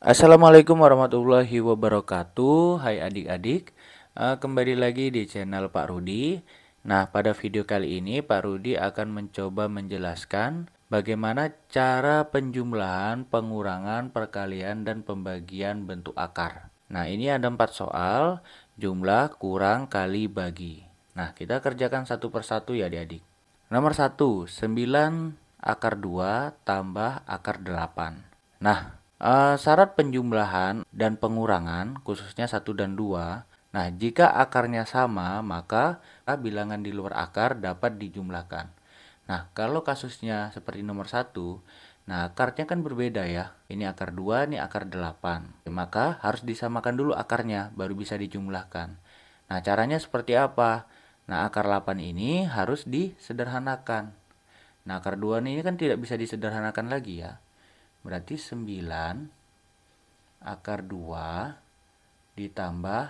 Assalamualaikum warahmatullahi wabarakatuh. Hai adik-adik, eh, kembali lagi di channel Pak Rudi. Nah, pada video kali ini Pak Rudi akan mencoba menjelaskan bagaimana cara penjumlahan, pengurangan, perkalian, dan pembagian bentuk akar. Nah, ini ada empat soal, jumlah, kurang, kali, bagi. Nah, kita kerjakan satu persatu ya adik-adik. Nomor satu, 9 akar 2 tambah akar 8. Nah, Uh, syarat penjumlahan dan pengurangan, khususnya 1 dan 2. Nah, jika akarnya sama, maka bilangan di luar akar dapat dijumlahkan. Nah, kalau kasusnya seperti nomor 1, nah akarnya kan berbeda ya. Ini akar 2, ini akar 8. Maka harus disamakan dulu akarnya, baru bisa dijumlahkan. Nah, caranya seperti apa? Nah, akar 8 ini harus disederhanakan. Nah, akar 2 ini kan tidak bisa disederhanakan lagi ya. Berarti 9 akar 2 ditambah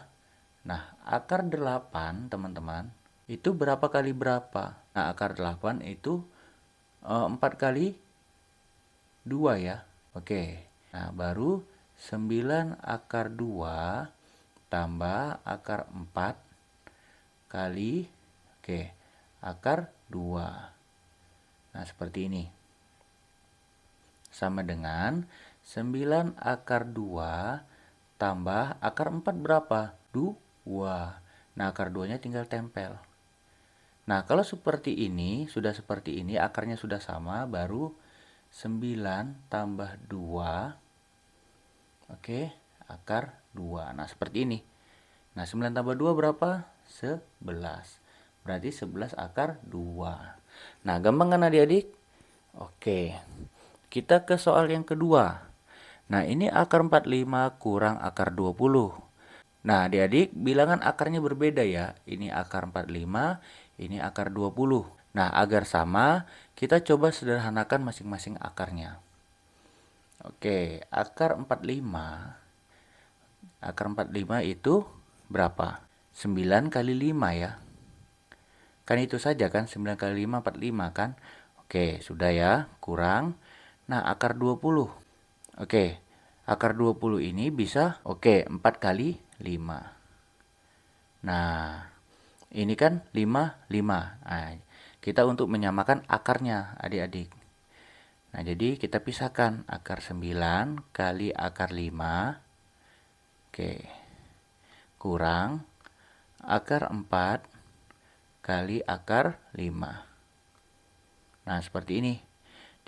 nah akar 8 teman-teman itu berapa kali berapa? Nah akar 8 itu e, eh, 4 kali 2 ya. Oke. Nah baru 9 akar 2 tambah akar 4 kali oke akar 2. Nah seperti ini sama dengan 9 akar 2 tambah akar 4 berapa? 2. Nah, akar 2-nya tinggal tempel. Nah, kalau seperti ini, sudah seperti ini, akarnya sudah sama, baru 9 tambah 2. Oke, akar 2. Nah, seperti ini. Nah, 9 tambah 2 berapa? 11. Berarti 11 akar 2. Nah, gampang kan adik-adik? Oke. Kita ke soal yang kedua. Nah, ini akar 45 kurang akar 20. Nah, adik-adik, bilangan akarnya berbeda ya. Ini akar 45, ini akar 20. Nah, agar sama, kita coba sederhanakan masing-masing akarnya. Oke, akar 45. Akar 45 itu berapa? 9 kali 5 ya. Kan itu saja kan, 9 kali 5, 45 kan. Oke, sudah ya, kurang. Nah, akar 20. Oke, okay. akar 20 ini bisa, oke, okay, 4 kali 5. Nah, ini kan 5, 5. Nah, kita untuk menyamakan akarnya, adik-adik. Nah, jadi kita pisahkan akar 9 kali akar 5. Oke. Okay. Kurang akar 4 kali akar 5. Nah, seperti ini.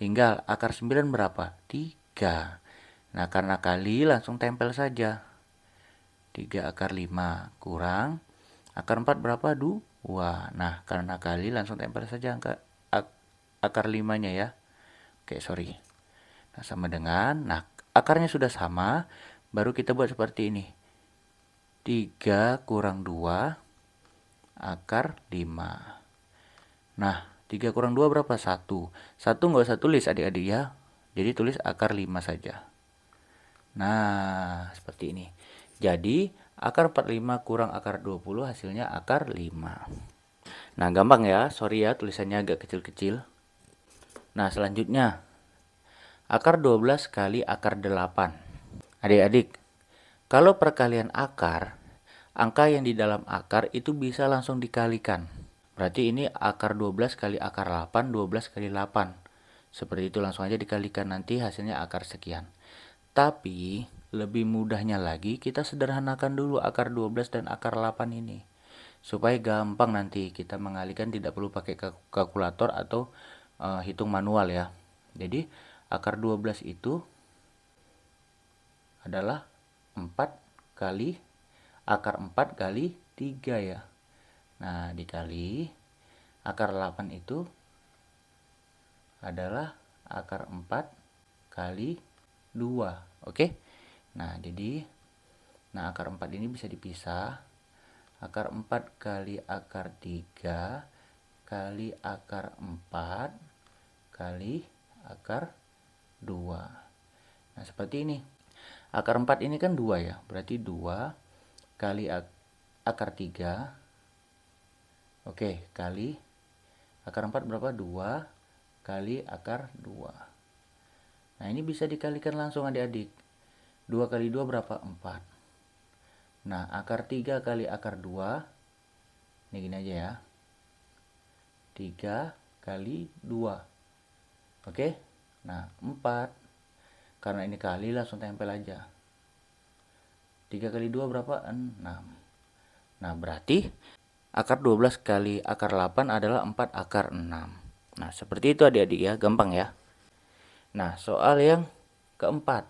Tinggal akar 9 berapa? 3. Nah, karena kali langsung tempel saja. 3 akar 5 kurang. Akar 4 berapa? 2. Nah, karena kali langsung tempel saja angka akar 5-nya ya. Oke, sorry. Nah, sama dengan, nah akarnya sudah sama, baru kita buat seperti ini. 3 kurang 2 akar 5. Nah, 3 kurang 2 berapa? 1. 1 nggak usah tulis adik-adik ya. Jadi tulis akar 5 saja. Nah, seperti ini. Jadi, akar 45 kurang akar 20 hasilnya akar 5. Nah, gampang ya. Sorry ya, tulisannya agak kecil-kecil. Nah, selanjutnya. Akar 12 kali akar 8. Adik-adik, kalau perkalian akar, angka yang di dalam akar itu bisa langsung dikalikan. Berarti ini akar 12 kali akar 8, 12 kali 8. Seperti itu langsung aja dikalikan nanti hasilnya akar sekian. Tapi lebih mudahnya lagi kita sederhanakan dulu akar 12 dan akar 8 ini. Supaya gampang nanti kita mengalihkan tidak perlu pakai kalkulator atau uh, hitung manual ya. Jadi akar 12 itu adalah 4 kali akar 4 kali 3 ya. Nah, dikali akar 8 itu adalah akar 4 kali 2. Oke. Okay? Nah, jadi nah akar 4 ini bisa dipisah. Akar 4 kali akar 3 kali akar 4 kali akar 2. Nah, seperti ini. Akar 4 ini kan 2 ya. Berarti 2 kali akar 3 Oke, kali akar 4 berapa? 2 kali akar 2. Nah, ini bisa dikalikan langsung adik-adik. 2 kali 2 berapa? 4. Nah, akar 3 kali akar 2. Ini gini aja ya. 3 kali 2. Oke? Nah, 4. Karena ini kali langsung tempel aja. 3 kali 2 berapa? 6. Nah, berarti akar 12 kali akar 8 adalah 4 akar 6 nah seperti itu adik-adik ya gampang ya nah soal yang keempat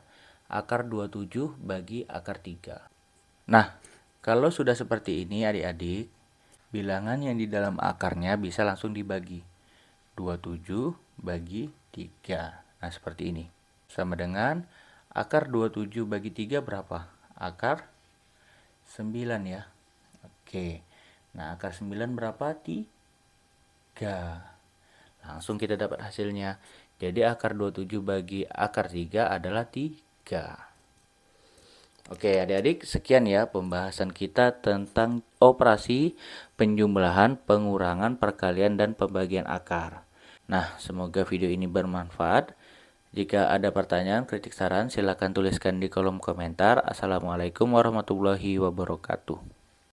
akar 27 bagi akar 3 nah kalau sudah seperti ini adik-adik bilangan yang di dalam akarnya bisa langsung dibagi 27 bagi 3 nah seperti ini sama dengan akar 27 bagi 3 berapa? akar 9 ya oke Nah, akar 9 berapa? 3. Langsung kita dapat hasilnya. Jadi akar 27 bagi akar 3 adalah 3. Oke, adik-adik, sekian ya pembahasan kita tentang operasi penjumlahan, pengurangan, perkalian, dan pembagian akar. Nah, semoga video ini bermanfaat. Jika ada pertanyaan, kritik, saran, silakan tuliskan di kolom komentar. Assalamualaikum warahmatullahi wabarakatuh.